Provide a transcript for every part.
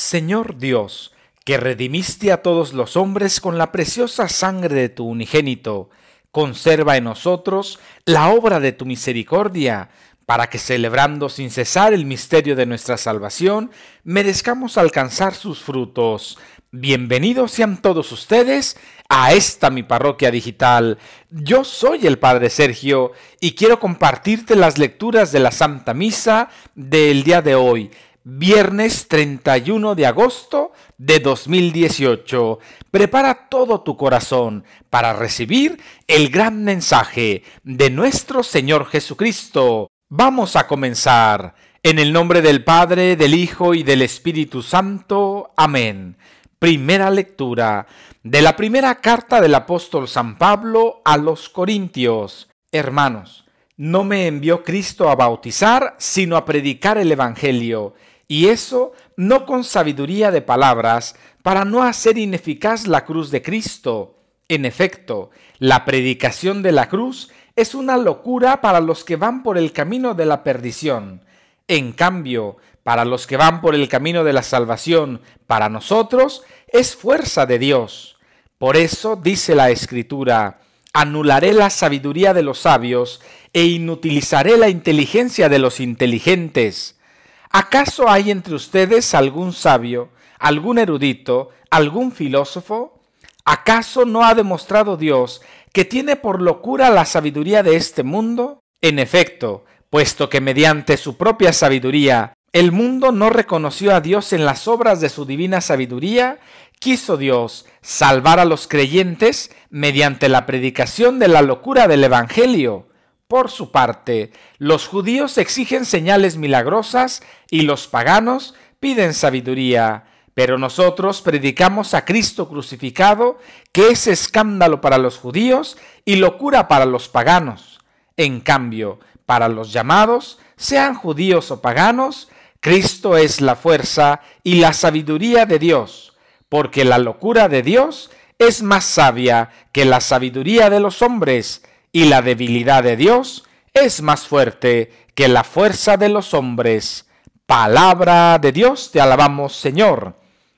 Señor Dios, que redimiste a todos los hombres con la preciosa sangre de tu unigénito, conserva en nosotros la obra de tu misericordia, para que celebrando sin cesar el misterio de nuestra salvación, merezcamos alcanzar sus frutos. Bienvenidos sean todos ustedes a esta mi parroquia digital. Yo soy el Padre Sergio y quiero compartirte las lecturas de la Santa Misa del día de hoy, viernes 31 de agosto de 2018. Prepara todo tu corazón para recibir el gran mensaje de nuestro Señor Jesucristo. Vamos a comenzar. En el nombre del Padre, del Hijo y del Espíritu Santo. Amén. Primera lectura de la primera carta del apóstol San Pablo a los Corintios. Hermanos, no me envió Cristo a bautizar, sino a predicar el Evangelio y eso no con sabiduría de palabras, para no hacer ineficaz la cruz de Cristo. En efecto, la predicación de la cruz es una locura para los que van por el camino de la perdición. En cambio, para los que van por el camino de la salvación, para nosotros, es fuerza de Dios. Por eso dice la Escritura, anularé la sabiduría de los sabios e inutilizaré la inteligencia de los inteligentes. ¿Acaso hay entre ustedes algún sabio, algún erudito, algún filósofo? ¿Acaso no ha demostrado Dios que tiene por locura la sabiduría de este mundo? En efecto, puesto que mediante su propia sabiduría el mundo no reconoció a Dios en las obras de su divina sabiduría, quiso Dios salvar a los creyentes mediante la predicación de la locura del Evangelio, por su parte, los judíos exigen señales milagrosas y los paganos piden sabiduría, pero nosotros predicamos a Cristo crucificado, que es escándalo para los judíos y locura para los paganos. En cambio, para los llamados, sean judíos o paganos, Cristo es la fuerza y la sabiduría de Dios, porque la locura de Dios es más sabia que la sabiduría de los hombres, y la debilidad de Dios es más fuerte que la fuerza de los hombres. Palabra de Dios, te alabamos Señor.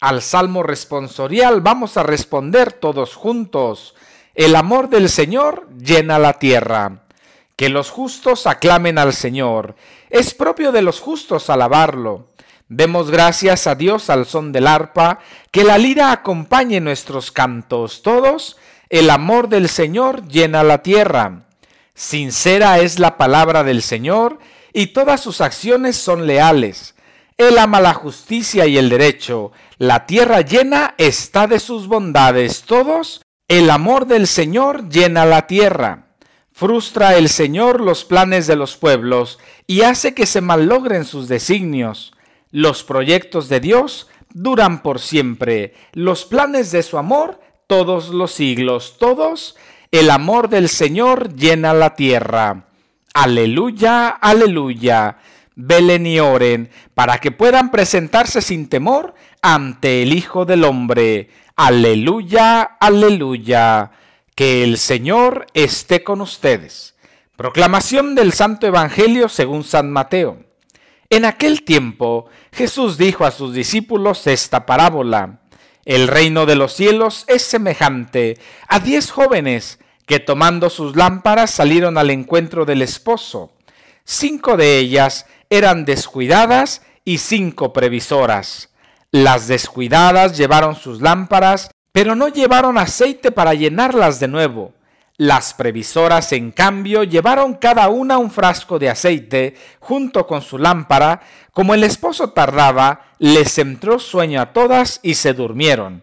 Al Salmo responsorial vamos a responder todos juntos. El amor del Señor llena la tierra. Que los justos aclamen al Señor. Es propio de los justos alabarlo. Demos gracias a Dios al son del arpa, que la lira acompañe nuestros cantos. Todos el amor del Señor llena la tierra. Sincera es la palabra del Señor y todas sus acciones son leales. Él ama la justicia y el derecho. La tierra llena está de sus bondades. Todos, el amor del Señor llena la tierra. Frustra el Señor los planes de los pueblos y hace que se malogren sus designios. Los proyectos de Dios duran por siempre, los planes de su amor todos los siglos, todos, el amor del Señor llena la tierra. Aleluya, aleluya. Velen y oren, para que puedan presentarse sin temor ante el Hijo del Hombre. Aleluya, aleluya. Que el Señor esté con ustedes. Proclamación del Santo Evangelio según San Mateo. En aquel tiempo Jesús dijo a sus discípulos esta parábola. El reino de los cielos es semejante a diez jóvenes que tomando sus lámparas salieron al encuentro del esposo. Cinco de ellas eran descuidadas y cinco previsoras. Las descuidadas llevaron sus lámparas, pero no llevaron aceite para llenarlas de nuevo. Las previsoras, en cambio, llevaron cada una un frasco de aceite junto con su lámpara. Como el esposo tardaba, les entró sueño a todas y se durmieron.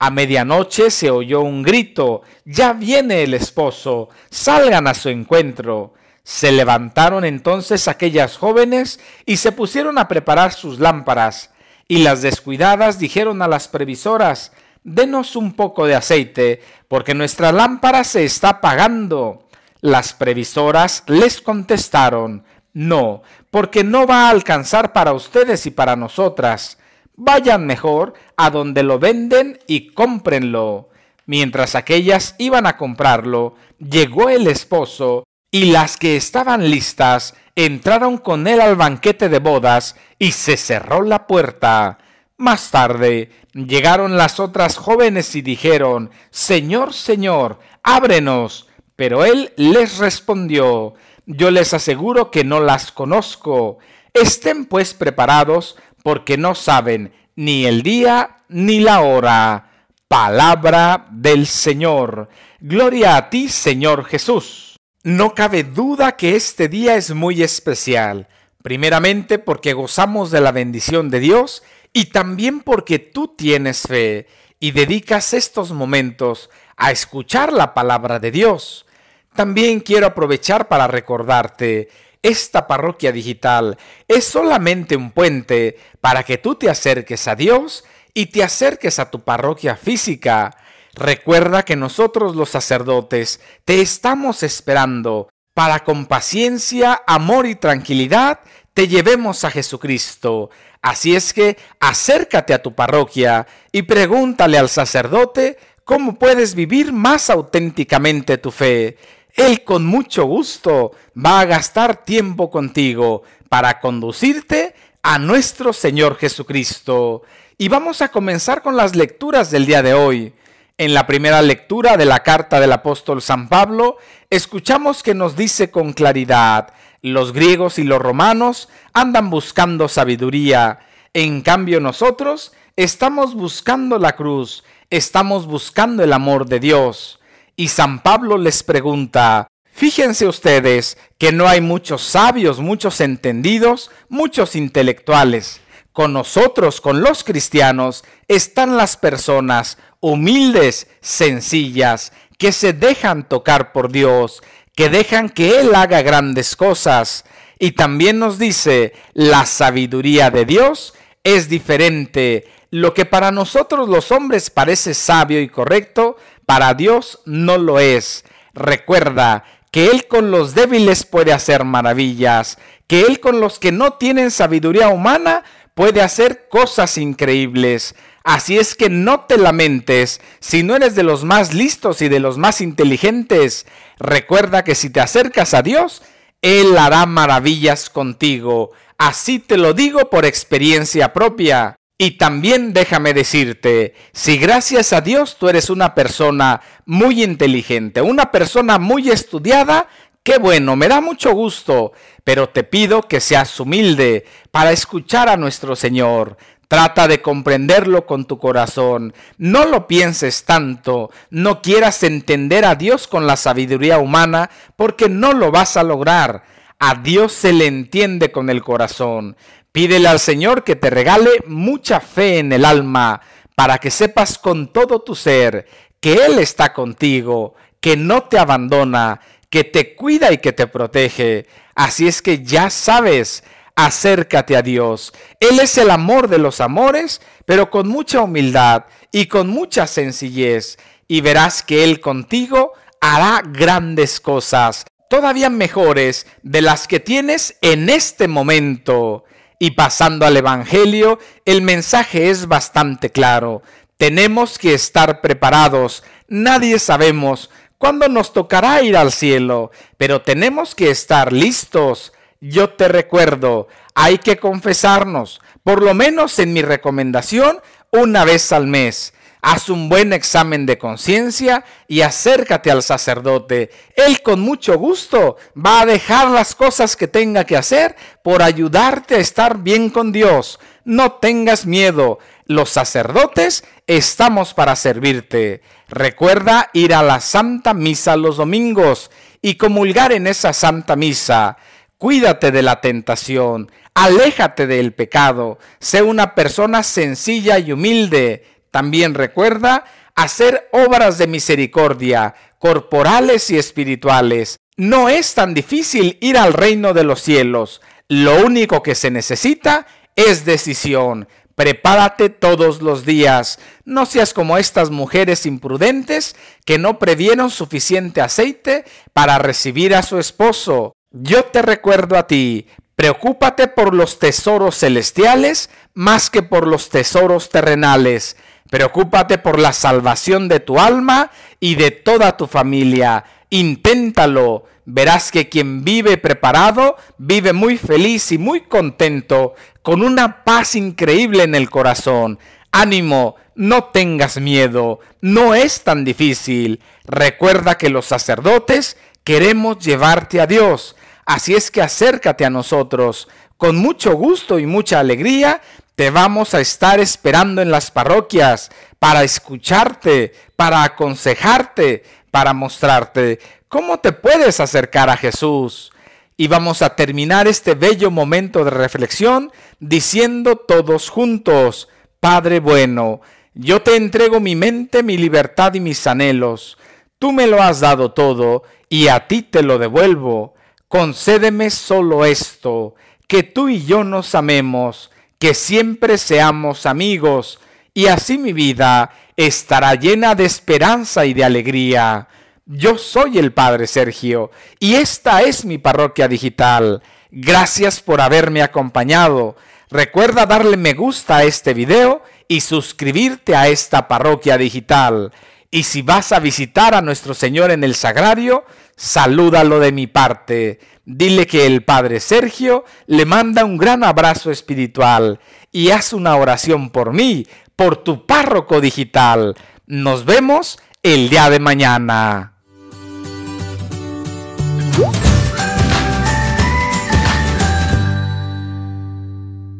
A medianoche se oyó un grito, Ya viene el esposo, salgan a su encuentro. Se levantaron entonces aquellas jóvenes y se pusieron a preparar sus lámparas. Y las descuidadas dijeron a las previsoras, denos un poco de aceite, porque nuestra lámpara se está apagando. Las previsoras les contestaron, no, porque no va a alcanzar para ustedes y para nosotras. Vayan mejor a donde lo venden y cómprenlo. Mientras aquellas iban a comprarlo, llegó el esposo, y las que estaban listas entraron con él al banquete de bodas, y se cerró la puerta. Más tarde llegaron las otras jóvenes y dijeron, Señor, Señor, ábrenos. Pero él les respondió, Yo les aseguro que no las conozco. Estén pues preparados porque no saben ni el día ni la hora. Palabra del Señor. Gloria a ti, Señor Jesús. No cabe duda que este día es muy especial, primeramente porque gozamos de la bendición de Dios, y también porque tú tienes fe y dedicas estos momentos a escuchar la palabra de Dios. También quiero aprovechar para recordarte, esta parroquia digital es solamente un puente para que tú te acerques a Dios y te acerques a tu parroquia física. Recuerda que nosotros los sacerdotes te estamos esperando para con paciencia, amor y tranquilidad te llevemos a Jesucristo. Así es que acércate a tu parroquia y pregúntale al sacerdote cómo puedes vivir más auténticamente tu fe. Él con mucho gusto va a gastar tiempo contigo para conducirte a nuestro Señor Jesucristo. Y vamos a comenzar con las lecturas del día de hoy. En la primera lectura de la carta del apóstol San Pablo, escuchamos que nos dice con claridad, los griegos y los romanos andan buscando sabiduría. En cambio nosotros estamos buscando la cruz, estamos buscando el amor de Dios. Y San Pablo les pregunta, Fíjense ustedes que no hay muchos sabios, muchos entendidos, muchos intelectuales. Con nosotros, con los cristianos, están las personas humildes, sencillas, que se dejan tocar por Dios, que dejan que Él haga grandes cosas. Y también nos dice, la sabiduría de Dios es diferente. Lo que para nosotros los hombres parece sabio y correcto, para Dios no lo es. Recuerda que Él con los débiles puede hacer maravillas, que Él con los que no tienen sabiduría humana puede hacer cosas increíbles. Así es que no te lamentes si no eres de los más listos y de los más inteligentes. Recuerda que si te acercas a Dios, Él hará maravillas contigo. Así te lo digo por experiencia propia. Y también déjame decirte, si gracias a Dios tú eres una persona muy inteligente, una persona muy estudiada, qué bueno, me da mucho gusto, pero te pido que seas humilde para escuchar a nuestro Señor. Trata de comprenderlo con tu corazón. No lo pienses tanto. No quieras entender a Dios con la sabiduría humana porque no lo vas a lograr. A Dios se le entiende con el corazón. Pídele al Señor que te regale mucha fe en el alma para que sepas con todo tu ser que Él está contigo, que no te abandona, que te cuida y que te protege. Así es que ya sabes acércate a Dios. Él es el amor de los amores, pero con mucha humildad y con mucha sencillez, y verás que Él contigo hará grandes cosas, todavía mejores de las que tienes en este momento. Y pasando al Evangelio, el mensaje es bastante claro. Tenemos que estar preparados. Nadie sabemos cuándo nos tocará ir al cielo, pero tenemos que estar listos yo te recuerdo, hay que confesarnos, por lo menos en mi recomendación, una vez al mes. Haz un buen examen de conciencia y acércate al sacerdote. Él con mucho gusto va a dejar las cosas que tenga que hacer por ayudarte a estar bien con Dios. No tengas miedo, los sacerdotes estamos para servirte. Recuerda ir a la Santa Misa los domingos y comulgar en esa Santa Misa. Cuídate de la tentación, aléjate del pecado, sé una persona sencilla y humilde. También recuerda hacer obras de misericordia, corporales y espirituales. No es tan difícil ir al reino de los cielos. Lo único que se necesita es decisión. Prepárate todos los días. No seas como estas mujeres imprudentes que no previeron suficiente aceite para recibir a su esposo. Yo te recuerdo a ti, preocúpate por los tesoros celestiales más que por los tesoros terrenales. Preocúpate por la salvación de tu alma y de toda tu familia. Inténtalo. Verás que quien vive preparado vive muy feliz y muy contento, con una paz increíble en el corazón. Ánimo, no tengas miedo, no es tan difícil. Recuerda que los sacerdotes queremos llevarte a Dios Así es que acércate a nosotros. Con mucho gusto y mucha alegría te vamos a estar esperando en las parroquias para escucharte, para aconsejarte, para mostrarte cómo te puedes acercar a Jesús. Y vamos a terminar este bello momento de reflexión diciendo todos juntos, Padre bueno, yo te entrego mi mente, mi libertad y mis anhelos. Tú me lo has dado todo y a ti te lo devuelvo concédeme solo esto, que tú y yo nos amemos, que siempre seamos amigos, y así mi vida estará llena de esperanza y de alegría. Yo soy el Padre Sergio, y esta es mi parroquia digital. Gracias por haberme acompañado. Recuerda darle me gusta a este video y suscribirte a esta parroquia digital. Y si vas a visitar a nuestro Señor en el Sagrario, Salúdalo de mi parte. Dile que el Padre Sergio le manda un gran abrazo espiritual y haz una oración por mí, por tu párroco digital. Nos vemos el día de mañana.